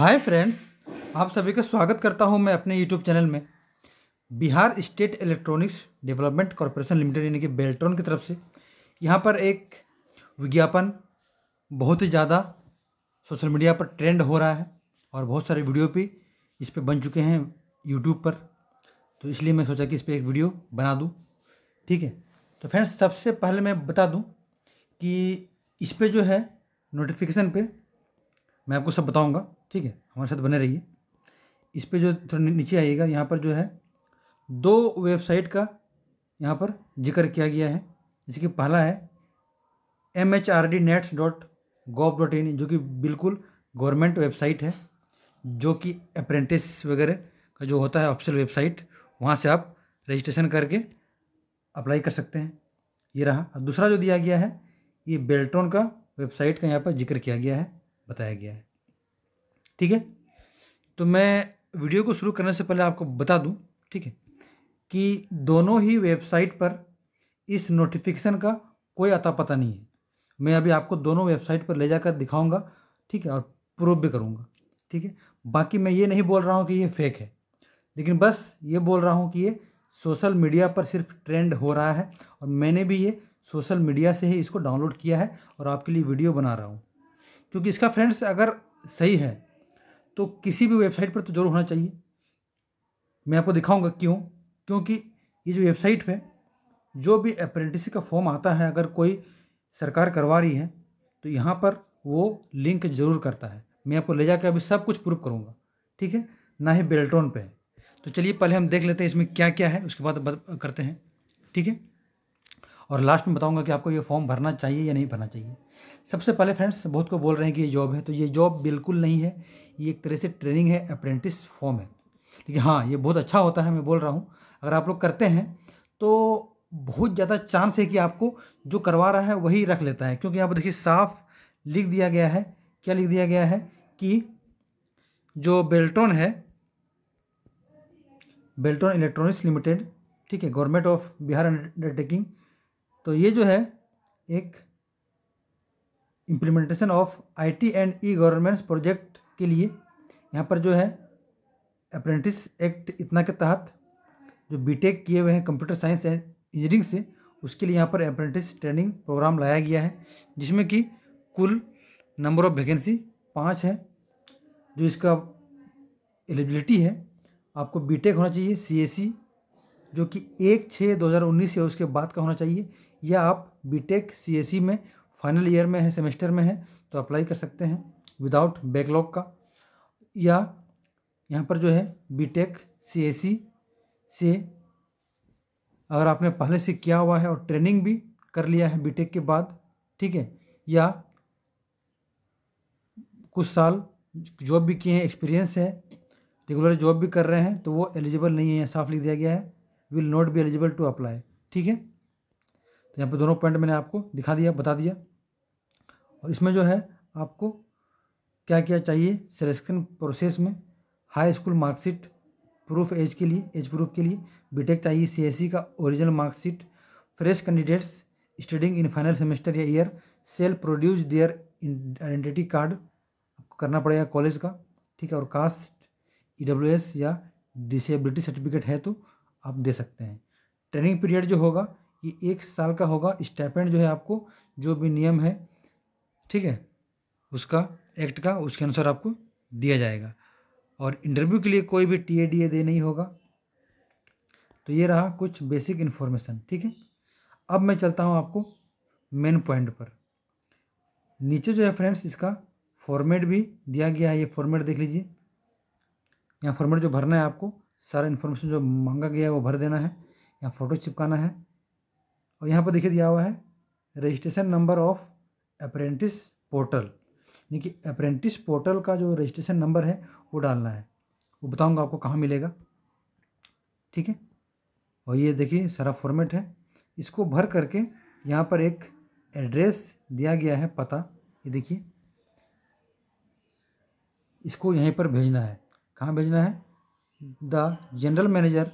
hi friends आप सभी का स्वागत करता हूं मैं अपने यूट्यूब चैनल में Bihar state electronics development corporation limited यानी कि बेल्ट्रॉन की तरफ से यहां पर एक विज्ञापन बहुत ही ज़्यादा सोशल मीडिया पर ट्रेंड हो रहा है और बहुत सारे वीडियो भी इस पर बन चुके हैं यूट्यूब पर तो इसलिए मैं सोचा कि इस पर एक वीडियो बना दूँ ठीक है तो फ्रेंड्स सबसे पहले मैं बता दूँ कि इस पर जो है नोटिफिकेशन पे मैं आपको सब बताऊँगा ठीक है हमारे साथ बने रहिए इस पर जो थोड़ा नीचे आइएगा यहाँ पर जो है दो वेबसाइट का यहाँ पर जिक्र किया गया है जैसे कि पहला है M H R D NATS dot gov dot in जो कि बिल्कुल गवर्नमेंट वेबसाइट है जो कि अप्रेंटिस वगैरह का जो होता है ऑफिशियल वेबसाइट वहाँ से आप रजिस्ट्रेशन करके अप्लाई कर सकते हैं ये रहा और दूसरा जो दिया गया है ये बेल्ट्रॉन का वेबसाइट का यहाँ पर जिक्र किया गया है बताया गया है ठीक है तो मैं वीडियो को शुरू करने से पहले आपको बता दूं ठीक है कि दोनों ही वेबसाइट पर इस नोटिफिकेशन का कोई अता पता नहीं है मैं अभी आपको दोनों वेबसाइट पर ले जाकर दिखाऊंगा ठीक है और प्रूव भी करूँगा ठीक है बाकी मैं ये नहीं बोल रहा हूँ कि ये फेक है लेकिन बस ये बोल रहा हूँ कि ये सोशल मीडिया पर सिर्फ ट्रेंड हो रहा है और मैंने भी ये सोशल मीडिया से ही इसको डाउनलोड किया है और आपके लिए वीडियो बना रहा हूँ क्योंकि इसका फ्रेंड्स अगर सही है तो किसी भी वेबसाइट पर तो जरूर होना चाहिए मैं आपको दिखाऊंगा क्यों क्योंकि ये जो वेबसाइट पे जो भी अप्रेंटिस का फॉर्म आता है अगर कोई सरकार करवा रही है तो यहाँ पर वो लिंक जरूर करता है मैं आपको ले जाकर अभी सब कुछ प्रूव करूँगा ठीक है ना ही बेल्ट्रॉन पर है तो चलिए पहले हम देख लेते हैं इसमें क्या क्या है उसके बाद करते हैं ठीक है और लास्ट में बताऊंगा कि आपको ये फॉर्म भरना चाहिए या नहीं भरना चाहिए सबसे पहले फ्रेंड्स बहुत को बोल रहे हैं कि ये जॉब है तो ये जॉब बिल्कुल नहीं है ये एक तरह से ट्रेनिंग है अप्रेंटिस फॉर्म है लेकिन हाँ ये बहुत अच्छा होता है मैं बोल रहा हूँ अगर आप लोग करते हैं तो बहुत ज़्यादा चांस है कि आपको जो करवा रहा है वही रख लेता है क्योंकि यहाँ पर देखिए साफ लिख दिया गया है क्या लिख दिया गया है कि जो बेल्ट्रॉन है बेल्ट्रॉन इलेक्ट्रॉनिक्स लिमिटेड ठीक है गवर्नमेंट ऑफ बिहार अंडरटेकिंग तो ये जो है एक implementation of IT and e governments project के लिए यहाँ पर जो है अप्रेंटिस एक्ट इतना के तहत जो बीटेक किए हुए हैं कंप्यूटर साइंस एंड इंजीनियरिंग से उसके लिए यहाँ पर अप्रेंटिस ट्रेनिंग प्रोग्राम लाया गया है जिसमें कि कुल नंबर ऑफ वैकेंसी पाँच है जो इसका एलिजिबिलिटी है आपको बीटेक होना चाहिए सी जो कि एक छः दो हज़ार उन्नीस या उसके बाद का होना चाहिए या आप बीटेक सीएससी e में फाइनल ईयर में है सेमेस्टर में है तो अप्लाई कर सकते हैं विदाउट बैकलॉग का या यहाँ पर जो है बीटेक सीएससी e से अगर आपने पहले से किया हुआ है और ट्रेनिंग भी कर लिया है बीटेक के बाद ठीक है या कुछ साल जॉब भी किए हैं एक्सपीरियंस है रेगुलर जॉब भी कर रहे हैं तो वो एलिजिबल नहीं है साफ लिख दिया गया है will not be eligible to apply ठीक है तो यहाँ पर दोनों पॉइंट मैंने आपको दिखा दिया बता दिया और इसमें जो है आपको क्या क्या चाहिए सिलेक्शन प्रोसेस में high school marksheet proof age के लिए एज प्रूफ के लिए बीटेक चाहिए सीएससी e का original marksheet fresh candidates studying in final semester या year shall produce their identity card करना पड़ेगा कॉलेज का ठीक है और कास्ट ई e या डिसेबिलिटी सर्टिफिकेट है तो आप दे सकते हैं ट्रेनिंग पीरियड जो होगा ये एक साल का होगा स्टाइपेंड जो है आपको जो भी नियम है ठीक है उसका एक्ट का उसके अनुसार आपको दिया जाएगा और इंटरव्यू के लिए कोई भी टी ए डी ए दे नहीं होगा तो ये रहा कुछ बेसिक इन्फॉर्मेशन ठीक है अब मैं चलता हूँ आपको मेन पॉइंट पर नीचे जो है फ्रेंड्स इसका फॉर्मेट भी दिया गया है ये फॉर्मेट देख लीजिए यहाँ फॉर्मेट जो भरना है आपको सारा इन्फॉर्मेशन जो मांगा गया है वो भर देना है यहाँ फ़ोटो चिपकाना है और यहाँ पर देखिए दिया हुआ है registration number of apprentice portal यानी कि अप्रेंटिस पोर्टल का जो रजिस्ट्रेशन नंबर है वो डालना है वो बताऊँगा आपको कहाँ मिलेगा ठीक है और ये देखिए सारा फॉर्मेट है इसको भर करके यहाँ पर एक एड्रेस दिया गया है पता ये देखिए इसको यहीं पर भेजना है कहाँ भेजना है the general manager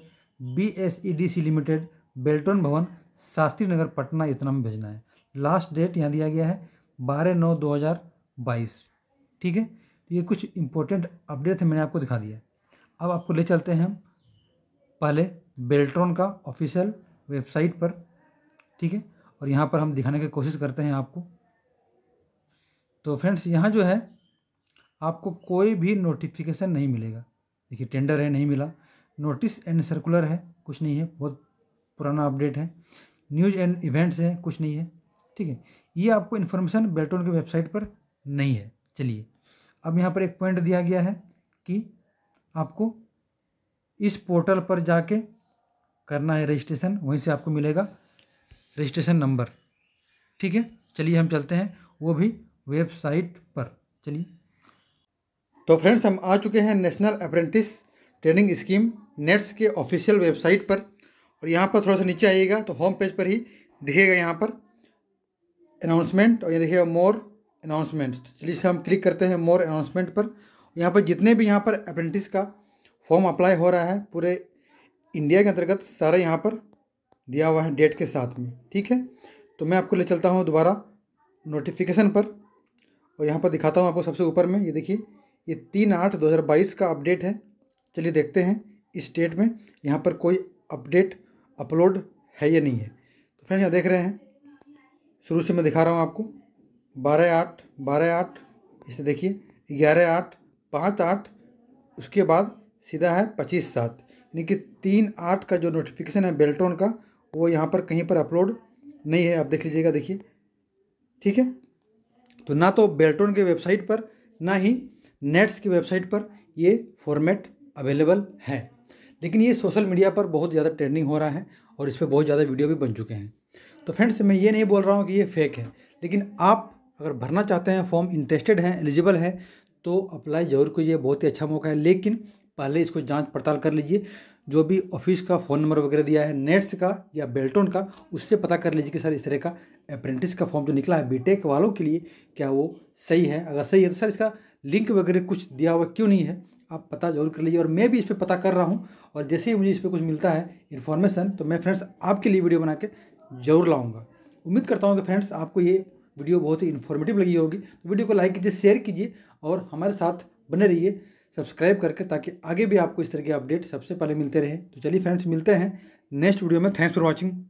B S E D C limited Beltron भवन शास्त्री नगर पटना इतना में भेजना है लास्ट डेट यहाँ दिया गया है बारह नौ दो हज़ार बाईस ठीक है तो ये कुछ इंपॉर्टेंट है मैंने आपको दिखा दिया अब आपको ले चलते हैं हम पहले बेल्ट्रॉन का ऑफिशियल वेबसाइट पर ठीक है और यहाँ पर हम दिखाने की कोशिश करते हैं आपको तो फ्रेंड्स यहाँ जो है आपको कोई भी नोटिफिकेशन नहीं मिलेगा देखिए टेंडर है नहीं मिला नोटिस एंड सर्कुलर है कुछ नहीं है बहुत पुराना अपडेट है न्यूज़ एंड इवेंट्स है कुछ नहीं है ठीक है ये आपको इन्फॉर्मेशन बेल्टोन की वेबसाइट पर नहीं है चलिए अब यहाँ पर एक पॉइंट दिया गया है कि आपको इस पोर्टल पर जाके करना है रजिस्ट्रेशन वहीं से आपको मिलेगा रजिस्ट्रेशन नंबर ठीक है चलिए हम चलते हैं वो भी वेबसाइट पर चलिए तो फ्रेंड्स हम आ चुके हैं national apprentice training scheme NATS के ऑफिशियल वेबसाइट पर और यहाँ पर थोड़ा सा नीचे आइएगा तो होम पेज पर ही दिखेगा यहाँ पर अनाउंसमेंट और ये देखिएगा मोर अनाउंसमेंट चलिए हम क्लिक करते हैं मोर अनाउंसमेंट पर यहाँ पर जितने भी यहाँ पर अप्रेंटिस का फॉर्म अप्लाई हो रहा है पूरे इंडिया के अंतर्गत सारा यहाँ पर दिया हुआ है डेट के साथ में ठीक है तो मैं आपको ले चलता हूँ दोबारा नोटिफिकेशन पर और यहाँ पर दिखाता हूँ आपको सबसे ऊपर में ये देखिए ये तीन आठ दो हज़ार बाईस का अपडेट है चलिए देखते हैं इस डेट में यहाँ पर कोई अपडेट अपलोड है या नहीं है तो फ्रेंड्स यहाँ देख रहे हैं शुरू से मैं दिखा रहा हूँ आपको बारह आठ बारह आठ इसे देखिए ग्यारह आठ पाँच आठ उसके बाद सीधा है पच्चीस सात यानी कि तीन आठ का जो नोटिफिकेशन है बेल्ट्रॉन का वो यहाँ पर कहीं पर अपलोड नहीं है आप देख लीजिएगा देखिए ठीक है तो ना तो बेल्ट्रॉन के वेबसाइट पर ना ही नेट्स की वेबसाइट पर ये फॉर्मेट अवेलेबल है लेकिन ये सोशल मीडिया पर बहुत ज़्यादा ट्रेंडिंग हो रहा है और इस पर बहुत ज़्यादा वीडियो भी बन चुके हैं तो फ्रेंड्स मैं ये नहीं बोल रहा हूँ कि ये फेक है लेकिन आप अगर भरना चाहते हैं फॉर्म इंटरेस्टेड हैं एलिजिबल है तो अप्लाई जरूर कीजिए बहुत ही अच्छा मौका है लेकिन पहले इसको जांच पड़ताल कर लीजिए जो भी ऑफिस का फ़ोन नंबर वगैरह दिया है नेट्स का या बेल्टोन का उससे पता कर लीजिए कि सर इस तरह का अप्रेंटिस का फॉर्म जो निकला है बीटेक वालों के लिए क्या वो सही है अगर सही है तो सर इसका लिंक वगैरह कुछ दिया हुआ क्यों नहीं है आप पता जरूर कर लीजिए और मैं भी इस पर पता कर रहा हूँ और जैसे ही मुझे इस पर कुछ मिलता है इन्फॉर्मेशन तो मैं फ्रेंड्स आपके लिए वीडियो बना के जरूर लाऊंगा उम्मीद करता हूँ कि फ्रेंड्स आपको ये वीडियो बहुत ही इन्फॉर्मेटिव लगी होगी तो वीडियो को लाइक कीजिए शेयर कीजिए और हमारे साथ बने रहिए सब्सक्राइब करके ताकि आगे भी आपको इस तरह के अपडेट सबसे पहले मिलते रहे तो चलिए फ्रेंड्स मिलते हैं नेक्स्ट वीडियो में थैंक्स फॉर वॉचिंग